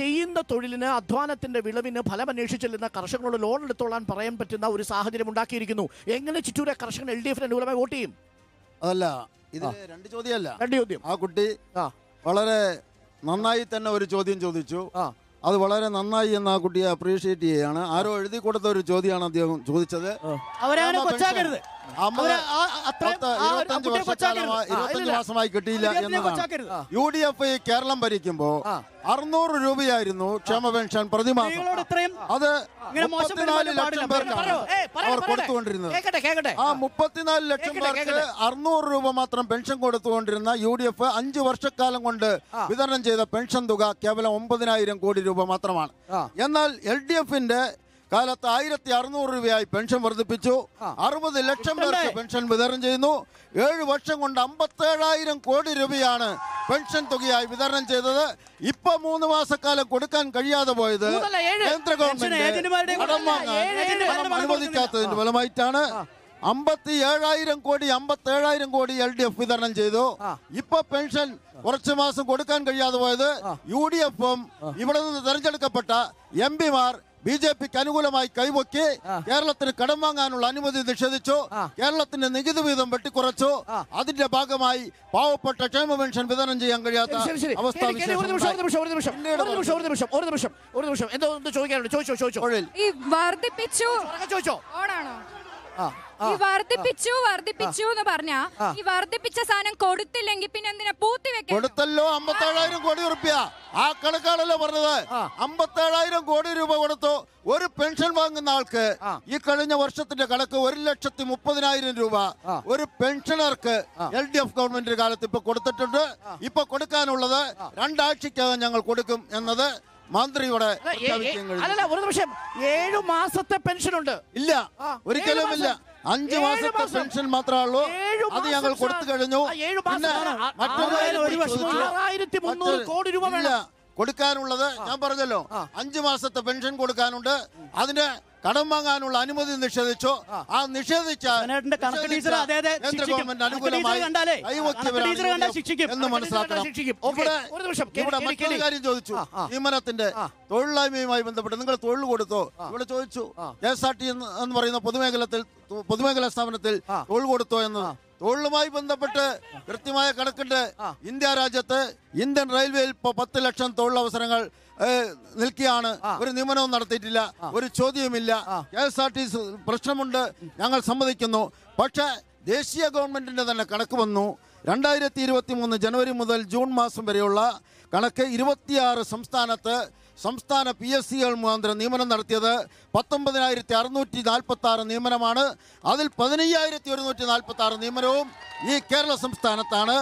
ചെയ്യുന്ന തൊഴിലിന് അധ്വാനത്തിൻ്റെ വിളവിന് ഫലമന്വേഷിച്ചില്ലെന്ന കർഷകരോട് ലോൺ എടുത്തോളാൻ പറയാൻ പറ്റുന്ന ഒരു സാഹചര്യം ഉണ്ടാക്കിയിരിക്കുന്നു എങ്ങനെ ചിറ്റൂരെ കർഷകൻ എൽ ഡി എഫിന് അനുകൂലമായി വോട്ട് ചെയ്യും അല്ല ഇത് രണ്ട് ചോദ്യമല്ല രണ്ട് ചോദ്യം ആ കുട്ടി വളരെ നന്നായി തന്നെ ഒരു ചോദ്യം ചോദിച്ചു അത് വളരെ നന്നായി എന്ന് ആ കുട്ടിയെ അപ്രീഷിയേറ്റ് ചെയ്യാണ് ആരോ എഴുതി കൊടുത്ത ഒരു ചോദ്യമാണ് അദ്ദേഹം ചോദിച്ചത് കിട്ടിയില്ല യു ഡി എഫ് കേരളം ഭരിക്കുമ്പോ അറുന്നൂറ് രൂപയായിരുന്നു ക്ഷേമ പെൻഷൻ പ്രതിമാസം അത് ലക്ഷം പേർക്കാണ് അവർ കൊടുത്തുകൊണ്ടിരുന്നത് ആ മുപ്പത്തിനാല് ലക്ഷം പേർക്ക് അറുന്നൂറ് രൂപ മാത്രം പെൻഷൻ കൊടുത്തുകൊണ്ടിരുന്ന യു ഡി എഫ് അഞ്ചു വർഷക്കാലം കൊണ്ട് വിതരണം ചെയ്ത പെൻഷൻ തുക കേവലം ഒമ്പതിനായിരം കോടി രൂപ മാത്രമാണ് എന്നാൽ എൽ ഡി എഫിന്റെ കാലത്ത് ആയിരത്തി അറുന്നൂറ് രൂപയായി പെൻഷൻ വർദ്ധിപ്പിച്ചു അറുപത് ലക്ഷം പേർക്ക് പെൻഷൻ വിതരണം ചെയ്യുന്നു ഏഴ് വർഷം കൊണ്ട് അമ്പത്തേഴായിരം കോടി രൂപയാണ് പെൻഷൻ തുകയായി വിതരണം ചെയ്തത് ഇപ്പൊ മൂന്ന് മാസക്കാലം കൊടുക്കാൻ കഴിയാതെ പോയത് കേന്ദ്ര ഗവൺമെന്റ് അനുവദിക്കാത്തതിന്റെ ഫലമായിട്ടാണ് അമ്പത്തി ഏഴായിരം കോടി അമ്പത്തി ഏഴായിരം കോടി എൽ ഡി എഫ് വിതരണം ചെയ്തു ഇപ്പൊ പെൻഷൻ കുറച്ചു മാസം കൊടുക്കാൻ കഴിയാതെ പോയത് യു ഡി എഫും ഇവിടെ നിന്ന് തെരഞ്ഞെടുക്കപ്പെട്ട എം പിമാർ ബി ജെ പിക്ക് അനുകൂലമായി കൈവക്കി കേരളത്തിന് കടം വാങ്ങാനുള്ള അനുമതി നിഷേധിച്ചു കേരളത്തിന്റെ നികുതി വീതം വെട്ടിക്കുറച്ചു അതിന്റെ ഭാഗമായി പാവപ്പെട്ട ക്ഷേമ പെൻഷൻ വിതരണം ചെയ്യാൻ കഴിയാത്ത അവസ്ഥ ഈ വർദ്ധിപ്പിച്ചു ഓണാണോ ഈ വർദ്ധിപ്പിച്ചു വർദ്ധിപ്പിച്ചു എന്ന് പറഞ്ഞ ഈ വർദ്ധിപ്പിച്ച സാധനം കൊടുത്തില്ലെങ്കിൽ പിന്നെ എന്തിനാ പൂത്തി വെക്കാൻ കൊടുത്തല്ലോ അമ്പത്തേഴായിരം കോടി റുപ്യ ആ കണക്കാണല്ലോ പറഞ്ഞത് അമ്പത്തേഴായിരം കോടി രൂപ പെൻഷൻ വാങ്ങുന്ന ആൾക്ക് ഈ കഴിഞ്ഞ വർഷത്തിന്റെ കണക്ക് ഒരു ലക്ഷത്തി മുപ്പതിനായിരം രൂപ ഒരു പെൻഷനർക്ക് എൽ ഡി എഫ് ഗവൺമെന്റ് കാലത്ത് ഇപ്പൊ കൊടുത്തിട്ടുണ്ട് ഇപ്പൊ കൊടുക്കാനുള്ളത് രണ്ടാഴ്ചക്കകം ഞങ്ങൾ കൊടുക്കും എന്നത് മന്ത്രിയുടെ അല്ലല്ല ഒരു നിമിഷം ഏഴു മാസത്തെ പെൻഷൻ ഉണ്ട് ഇല്ല ഒരിക്കലും ഇല്ല അഞ്ച് മാസത്തെ പെൻഷൻ മാത്രമേ ഉള്ളൂ അത് ഞങ്ങൾ കൊടുത്തു കഴിഞ്ഞു പിന്നെ മറ്റൊരു കോടി രൂപ കൊടുക്കാനുള്ളത് ഞാൻ പറഞ്ഞല്ലോ അഞ്ചു മാസത്തെ പെൻഷൻ കൊടുക്കാനുണ്ട് അതിന് കടം വാങ്ങാനുള്ള അനുമതി നിഷേധിച്ചു ആ നിഷേധിച്ച കേന്ദ്ര ഗവൺമെന്റ് അനുകൂലമായി എന്ന് മനസ്സിലാക്കണം കാര്യം ചോദിച്ചു നിയമനത്തിന്റെ തൊഴിലില്ലായ്മയുമായി ബന്ധപ്പെട്ട് നിങ്ങൾ തൊഴിൽ കൊടുത്തോ ഇവിടെ ചോദിച്ചു കെ എസ് ആർ ടി എന്ന് പറയുന്ന പൊതുമേഖല പൊതുമേഖലാ സ്ഥാപനത്തിൽ തൊഴിൽ കൊടുത്തോ എന്ന് തൊഴിലുമായി ബന്ധപ്പെട്ട് കൃത്യമായ കണക്കുണ്ട് ഇന്ത്യ രാജ്യത്ത് ഇന്ത്യൻ റെയിൽവേയിൽ ഇപ്പൊ പത്ത് ലക്ഷം തൊഴിലവസരങ്ങൾ നിൽക്കുകയാണ് ഒരു നിയമനവും നടത്തിയിട്ടില്ല ഒരു ചോദ്യവുമില്ല കെ എസ് ആർ ടി പ്രശ്നമുണ്ട് ഞങ്ങൾ സമ്മതിക്കുന്നു പക്ഷെ ദേശീയ ഗവൺമെന്റിന്റെ തന്നെ കണക്ക് വന്നു രണ്ടായിരത്തി ഇരുപത്തി മൂന്ന് ജനുവരി മുതൽ ജൂൺ മാസം വരെയുള്ള കണക്ക് ഇരുപത്തിയാറ് സംസ്ഥാനത്ത് സംസ്ഥാന പി എസ് സികൾ മുഖാന്തരം നിയമനം നടത്തിയത് പത്തൊമ്പതിനായിരത്തി അറുന്നൂറ്റി നാൽപ്പത്തി ആറ് നിയമനമാണ് അതിൽ പതിനയ്യായിരത്തി ഒരുന്നൂറ്റി നാൽപ്പത്തി ആറ് നിയമനവും ഈ കേരള സംസ്ഥാനത്താണ്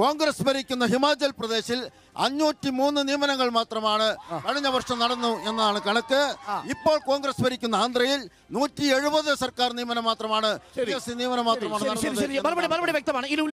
കോൺഗ്രസ് ഭരിക്കുന്ന ഹിമാചൽ പ്രദേശിൽ അഞ്ഞൂറ്റി മൂന്ന് നിയമനങ്ങൾ മാത്രമാണ് കഴിഞ്ഞ വർഷം നടന്നു എന്നതാണ് കണക്ക് ഇപ്പോൾ കോൺഗ്രസ് ഭരിക്കുന്ന ആന്ധ്രയിൽ നൂറ്റി എഴുപത് സർക്കാർ നിയമനം മാത്രമാണ് നിയമനം മാത്രമാണ്